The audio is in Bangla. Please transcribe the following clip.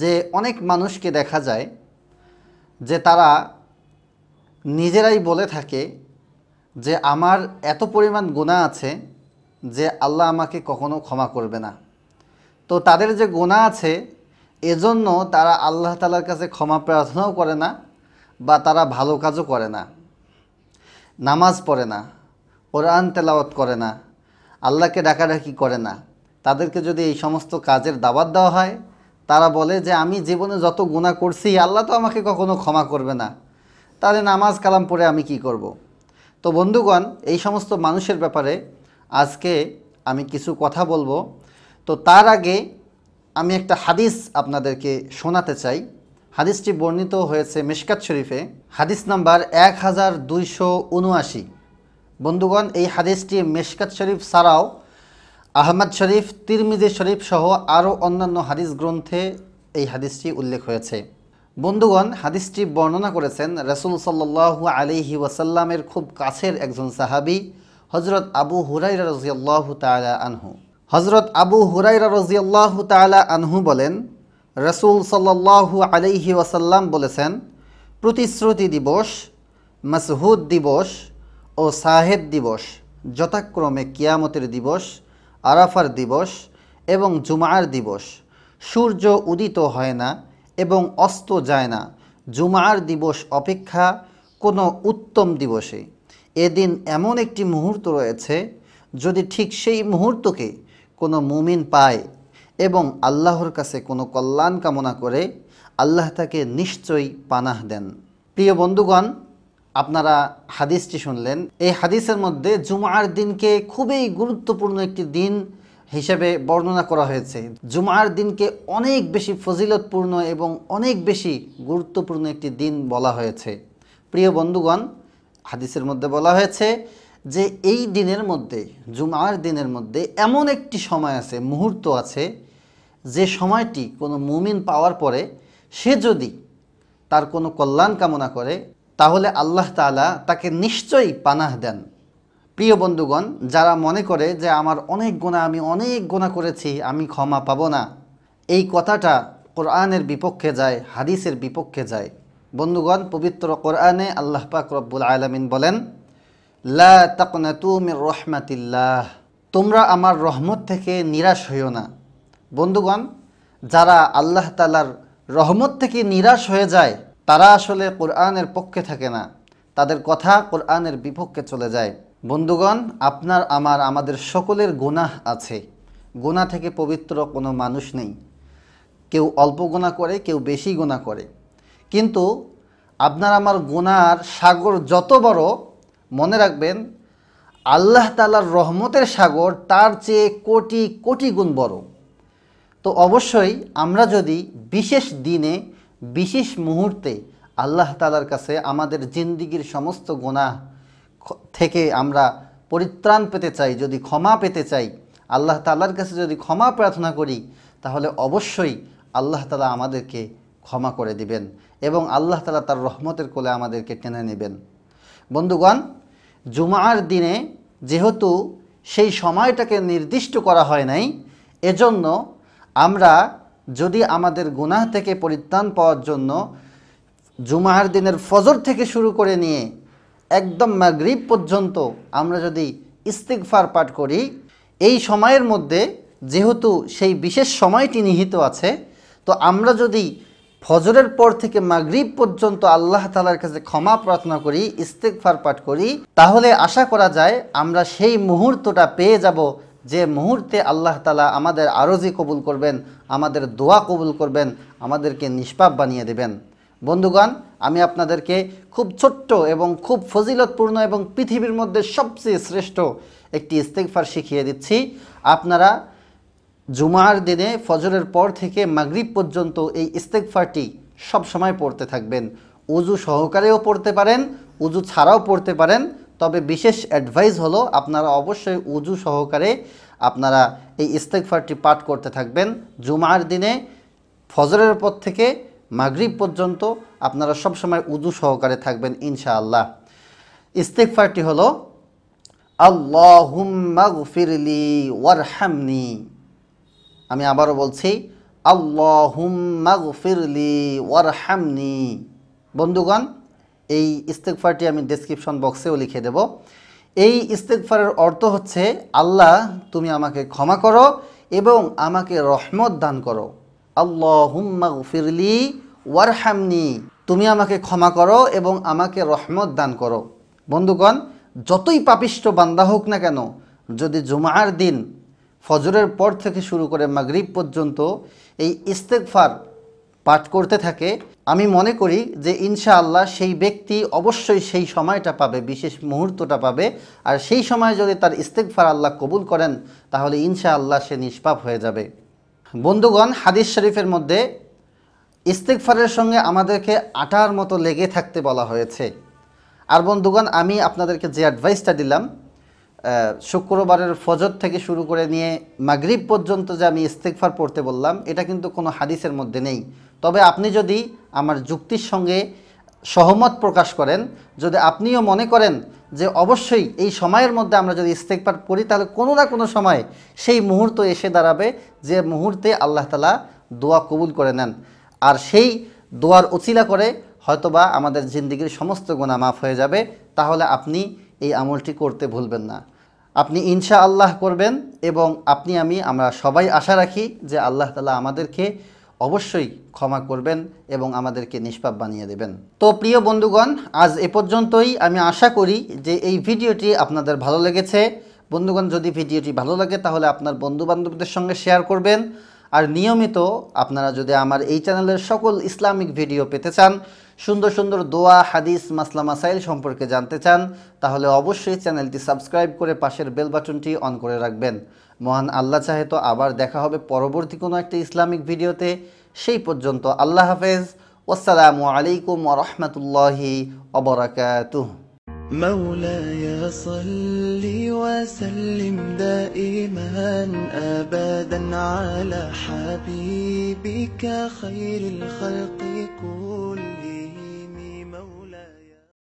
যে অনেক মানুষকে দেখা যায় যে তারা নিজেরাই বলে থাকে যে আমার এত পরিমাণ গোনা আছে যে আল্লাহ আমাকে কখনো ক্ষমা করবে না তো তাদের যে গোনা আছে এজন্য তারা আল্লাহ তালার কাছে ক্ষমা প্রার্থনাও করে না বা তারা ভালো কাজও করে না নামাজ পড়ে না ওরআন তেলাওয়াত করে না আল্লাহকে ডাকাডাকি করে না তাদেরকে যদি এই সমস্ত কাজের দাবাত দেওয়া হয় তারা বলে যে আমি জীবনে যত গুণা করছি আল্লাহ তো আমাকে কখনো ক্ষমা করবে না তাহলে নামাজ কালাম পড়ে আমি কি করব। তো বন্ধুগণ এই সমস্ত মানুষের ব্যাপারে আজকে আমি কিছু কথা বলবো তো তার আগে আমি একটা হাদিস আপনাদেরকে শোনাতে চাই হাদিসটি বর্ণিত হয়েছে মেশকাত শরীফে হাদিস নাম্বার এক হাজার দুইশো উনআশি বন্ধুগণ এই হাদিসটি মেশকাত শরীফ ছাড়াও আহমদ শরীফ তিরমিজি শরীফ সহ আরও অন্যান্য হাদিস গ্রন্থে এই হাদিসটি উল্লেখ হয়েছে বন্ধুগণ হাদিসটি বর্ণনা করেছেন রসুল সাল্লাহ আলিহি ওয়াসাল্লামের খুব কাছের একজন সাহাবি হজরত আবু হুরাইরা রজিয়াল্লাহু তালা আনহু হজরত আবু হুরাইরা রজিয়াল্লাহু তালা আনহু বলেন রসুল সাল্লাহু আলিহি ওয়াসাল্লাম বলেছেন প্রতিশ্রুতি দিবস মাসহুদ দিবস ও সাহেদ দিবস যথাক্রমে কিয়ামতের দিবস আরাফার দিবস এবং জুমার দিবস সূর্য উদিত হয় না এবং অস্ত যায় না জুমার দিবস অপেক্ষা কোনো উত্তম দিবসে এদিন এমন একটি মুহূর্ত রয়েছে যদি ঠিক সেই মুহূর্তকে কোনো মুমিন পায় এবং আল্লাহর কাছে কোনো কল্যাণ কামনা করে আল্লাহ তাকে নিশ্চয়ই পানাহ দেন প্রিয় বন্ধুগণ আপনারা হাদিসটি শুনলেন এই হাদিসের মধ্যে জুমার দিনকে খুবই গুরুত্বপূর্ণ একটি দিন হিসেবে বর্ণনা করা হয়েছে জুমার দিনকে অনেক বেশি ফজিলতপূর্ণ এবং অনেক বেশি গুরুত্বপূর্ণ একটি দিন বলা হয়েছে প্রিয় বন্ধুগণ হাদিসের মধ্যে বলা হয়েছে যে এই দিনের মধ্যে জুমার দিনের মধ্যে এমন একটি সময় আছে মুহূর্ত আছে যে সময়টি কোনো মুমিন পাওয়ার পরে সে যদি তার কোনো কল্যাণ কামনা করে তাহলে আল্লাহ তালা তাকে নিশ্চয়ই পানাহ দেন প্রিয় বন্ধুগণ যারা মনে করে যে আমার অনেক গোনা আমি অনেক গোনা করেছি আমি ক্ষমা পাব না এই কথাটা কোরআনের বিপক্ষে যায় হাদিসের বিপক্ষে যায় বন্ধুগণ পবিত্র কোরআনে আল্লাহ পাক রব্বুল আলমিন বলেন লা রহমাতিল্লাহ তোমরা আমার রহমত থেকে নিরাশ হইও না বন্ধুগণ যারা আল্লাহ তালার রহমত থেকে নিরাশ হয়ে যায় তারা আসলে কোরআনের পক্ষে থাকে না তাদের কথা কোরআনের বিপক্ষে চলে যায় বন্ধুগণ আপনার আমার আমাদের সকলের গুনাহ আছে গোনা থেকে পবিত্র কোনো মানুষ নেই কেউ অল্প গোনা করে কেউ বেশি গোনা করে কিন্তু আপনার আমার গোনার সাগর যত বড় মনে রাখবেন আল্লাহ তালার রহমতের সাগর তার চেয়ে কোটি কোটি গুণ বড় তো অবশ্যই আমরা যদি বিশেষ দিনে বিশেষ মুহূর্তে আল্লাহ তালার কাছে আমাদের জিন্দিগির সমস্ত গোনা থেকে আমরা পরিত্রাণ পেতে চাই যদি ক্ষমা পেতে চাই আল্লাহ তালার কাছে যদি ক্ষমা প্রার্থনা করি তাহলে অবশ্যই আল্লাহ তালা আমাদেরকে ক্ষমা করে দিবেন এবং আল্লাহ তালা তার রহমতের কোলে আমাদেরকে টেনে নেবেন বন্ধুগণ জুমার দিনে যেহেতু সেই সময়টাকে নির্দিষ্ট করা হয় নাই এজন্য আমরা যদি আমাদের গুনাহ থেকে পরিত্রাণ পাওয়ার জন্য জুমাহার দিনের ফজর থেকে শুরু করে নিয়ে একদম মাগরিব পর্যন্ত আমরা যদি ইস্তিকফার পাঠ করি এই সময়ের মধ্যে যেহেতু সেই বিশেষ সময়টি নিহিত আছে তো আমরা যদি ফজরের পর থেকে মাগরিব পর্যন্ত আল্লাহ তালার কাছে ক্ষমা প্রার্থনা করি ইস্তেকফার পাঠ করি তাহলে আশা করা যায় আমরা সেই মুহূর্তটা পেয়ে যাব যে মুহূর্তে আল্লাহ তালা আমাদের আরজি কবুল করবেন আমাদের দোয়া কবুল করবেন আমাদেরকে নিষ্পাপ বানিয়ে দেবেন বন্ধুগণ আমি আপনাদেরকে খুব ছোট্ট এবং খুব ফজিলতপূর্ণ এবং পৃথিবীর মধ্যে সবচেয়ে শ্রেষ্ঠ একটি ইস্তেকফার শিখিয়ে দিচ্ছি আপনারা জুমার দিনে ফজরের পর থেকে মাগরিব পর্যন্ত এই ইস্তেকফারটি সবসময় পড়তে থাকবেন উজু সহকারেও পড়তে পারেন উজু ছাড়াও পড়তে পারেন তবে বিশেষ অ্যাডভাইস হলো আপনারা অবশ্যই উজু সহকারে আপনারা এই ইস্তেকফারটি পাঠ করতে থাকবেন জুমার দিনে ফজরের পর থেকে মাগরিব পর্যন্ত আপনারা সবসময় উজু সহকারে থাকবেন ইনশাআল্লাহ ইস্তেকফারটি হলো আল্লাহুম্মাগফিরলি ওয়ারহামনি আমি আবারও বলছি আল্লাহুম্মাগফিরলি ওয়ারহামনি বন্ধুগণ এই ইস্তেকফারটি আমি ডেসক্রিপশন বক্সেও লিখে দেব এই ইস্তেকফারের অর্থ হচ্ছে আল্লাহ তুমি আমাকে ক্ষমা করো এবং আমাকে রহমত দান করো হুম্মা ফিরলি ওয়ারহামনি তুমি আমাকে ক্ষমা করো এবং আমাকে রহমত দান করো বন্ধুগণ যতই পাপিষ্ট বান্দা হোক না কেন যদি জুমার দিন ফজরের পর থেকে শুরু করে মাগরিব পর্যন্ত এই ইস্তেকফার পাঠ করতে থাকে আমি মনে করি যে ইনশাআল্লাহ সেই ব্যক্তি অবশ্যই সেই সময়টা পাবে বিশেষ মুহূর্তটা পাবে আর সেই সময় যদি তার ইস্তেকফার আল্লাহ কবুল করেন তাহলে ইনশাআল্লাহ সে নিষ্পাপ হয়ে যাবে বন্ধুগণ হাদিস শরীফের মধ্যে ইস্তেকফারের সঙ্গে আমাদেরকে আটার মতো লেগে থাকতে বলা হয়েছে আর বন্ধুগণ আমি আপনাদেরকে যে অ্যাডভাইসটা দিলাম শুক্রবারের ফজর থেকে শুরু করে নিয়ে মাগরিব পর্যন্ত যে আমি ইস্তেকফার পড়তে বললাম এটা কিন্তু কোনো হাদিসের মধ্যে নেই তবে আপনি যদি আমার যুক্তির সঙ্গে সহমত প্রকাশ করেন যদি আপনিও মনে করেন যে অবশ্যই এই সময়ের মধ্যে আমরা যদি ইস্তেকবার করি তাহলে কোনো না কোনো সময় সেই মুহূর্ত এসে দাঁড়াবে যে মুহূর্তে আল্লাহ তালা দোয়া কবুল করে নেন আর সেই দোয়ার অচিলা করে হয়তোবা আমাদের জিন্দিগির সমস্ত গুণা মাফ হয়ে যাবে তাহলে আপনি এই আমলটি করতে ভুলবেন না আপনি ইনশা আল্লাহ করবেন এবং আপনি আমি আমরা সবাই আশা রাখি যে আল্লাহ তালা আমাদেরকে অবশ্যই ক্ষমা করবেন এবং আমাদেরকে নিষ্পাপ বানিয়ে দেবেন তো প্রিয় বন্ধুগণ আজ এ পর্যন্তই আমি আশা করি যে এই ভিডিওটি আপনাদের ভালো লেগেছে বন্ধুগণ যদি ভিডিওটি ভালো লাগে তাহলে আপনার বন্ধুবান্ধবদের সঙ্গে শেয়ার করবেন আর নিয়মিত আপনারা যদি আমার এই চ্যানেলের সকল ইসলামিক ভিডিও পেতে চান সুন্দর সুন্দর দোয়া হাদিস মাসলা মাসাইল সম্পর্কে জানতে চান তাহলে অবশ্যই চ্যানেলটি সাবস্ক্রাইব করে পাশের বেল বাটনটি অন করে রাখবেন মহান আল্লাহ চাহে তো আবার দেখা হবে পরবর্তী কোনো একটা ইসলামিক ভিডিওতে সেই পর্যন্ত আল্লাহ হাফেজ والسلام আলাইকুম রহমতুল্লাহি الله وبركاته مولاي صل وسلم دائما ابدا على حبيبك خير الخلق كلهم